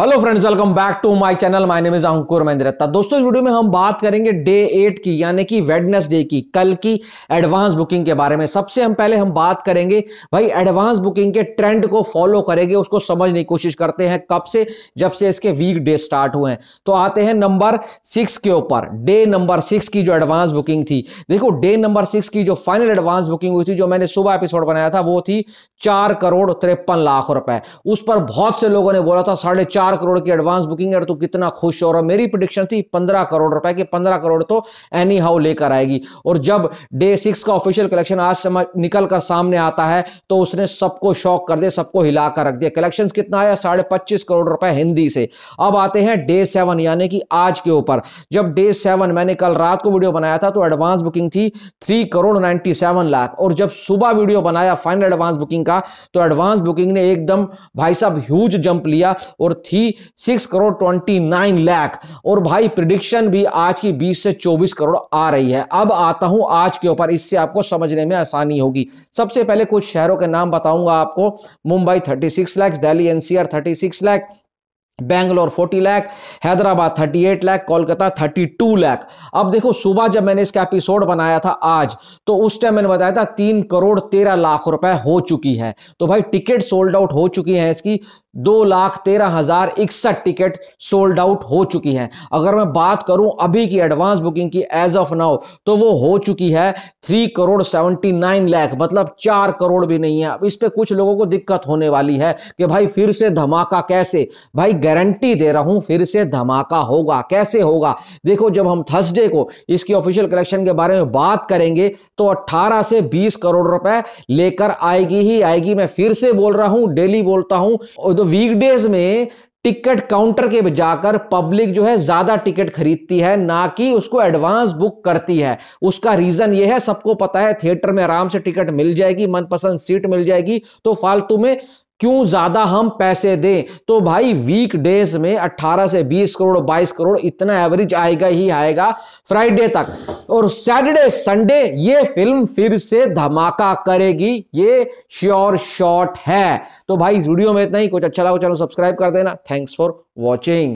hello friends welcome back to my channel my name is Ankur Mahindrata दोस्तों इस video में हम बात करेंगे डे एट की यानी कि वेडनेसडे की कल की एडवांस बुकिंग के बारे में सबसे हम पहले हम बात करेंगे भाई एडवांस बुकिंग के ट्रेंड को फॉलो करेंगे उसको समझने की कोशिश करते हैं कब से जब से इसके वीक डे स्टार्ट हुए हैं तो आते हैं नंबर सिक्स के ऊपर डे नंबर सिक्स की जो एडवांस बुकिंग थी देखो डे नंबर सिक्स की जो फाइनल एडवांस बुकिंग हुई थी जो मैंने सुबह एपिसोड बनाया था वो थी चार करोड़ तिरपन लाख रुपए उस पर बहुत से लोगों ने बोला था साढ़े चार चार करोड़ की एडवांस बुकिंग है तो कितना खुश और मेरी प्रिडिक्शन थी पंद्रह करोड़ रुपए की पंद्रह करोड़ तो एनी हाउ लेकर आएगी और जब डे सिक्स का ऑफिशियल कलेक्शन आज समझ निकल कर सामने आता है तो उसने सबको शॉक कर दिया सबको हिला कर रख दिया कलेक्शन कितना आया साढ़े पच्चीस करोड़ रुपए हिंदी से अब आते हैं डे सेवन यानी कि आज के ऊपर जब डे सेवन मैंने कल रात को वीडियो बनाया था तो एडवांस बुकिंग थी three crore ninety seven lakh और जब सुबह वीडियो बनाया फाइनल एडवांस बुकिंग का तो एडवांस बुकिंग ने एकदम भाई साहब ह्यूज जंप लिया और थी थी six crore twenty nine lakh और भाई प्रिडिक्शन भी आज की बीस से चौबीस करोड़ आ रही है अब आता हूं आज के ऊपर इससे आपको समझने में आसानी होगी सबसे पहले कुछ शहरों के नाम बताऊंगा आपको Mumbai thirty six lakh Delhi NCR thirty six lakh Bangalore 40 lakh Hyderabad 38 lakh Kolkata 32 lakh अब देखो सुबह जब मैंने इसका एपिसोड बनाया था आज तो उस टाइम मैंने बताया था तीन करोड़ तेरह लाख रुपए हो चुकी है तो भाई टिकट सोल्ड आउट हो चुकी है इसकी दो लाख तेरह हजार इकसठ टिकट सोल्ड आउट हो चुकी हैं अगर मैं बात करूं अभी की एडवांस बुकिंग की एज ऑफ नाउ तो वो हो चुकी है three crore seventy nine lakh मतलब चार करोड़ भी नहीं है अब इस पर कुछ लोगों को दिक्कत होने वाली है कि भाई फिर से धमाका कैसे भाई गारंटी दे रहा हूं फिर से धमाका होगा कैसे होगा देखो जब हम थर्सडे को इसकी ऑफिशियल कलेक्शन के बारे में बात करेंगे तो अट्ठारह से बीस करोड़ रुपए लेकर आएगी ही आएगी मैं फिर से बोल रहा हूं डेली बोलता हूं तो वीकडेज में टिकट काउंटर के जाकर पब्लिक जो है ज्यादा टिकट खरीदती है ना कि उसको एडवांस बुक करती है उसका रीजन यह है सबको पता है थिएटर में आराम से टिकट मिल जाएगी मनपसंद सीट मिल जाएगी तो फालतू में क्यों ज़्यादा हम पैसे दें तो भाई वीक डेज में 18 से 20 करोड़ 22 करोड़ इतना एवरेज आएगा ही आएगा फ्राइडे तक और सैटरडे संडे ये फिल्म फिर से धमाका करेगी ये श्योर शॉट है तो भाई इस वीडियो में इतना ही कुछ अच्छा लगा तो चैनल सब्सक्राइब कर देना थैंक्स फॉर वॉचिंग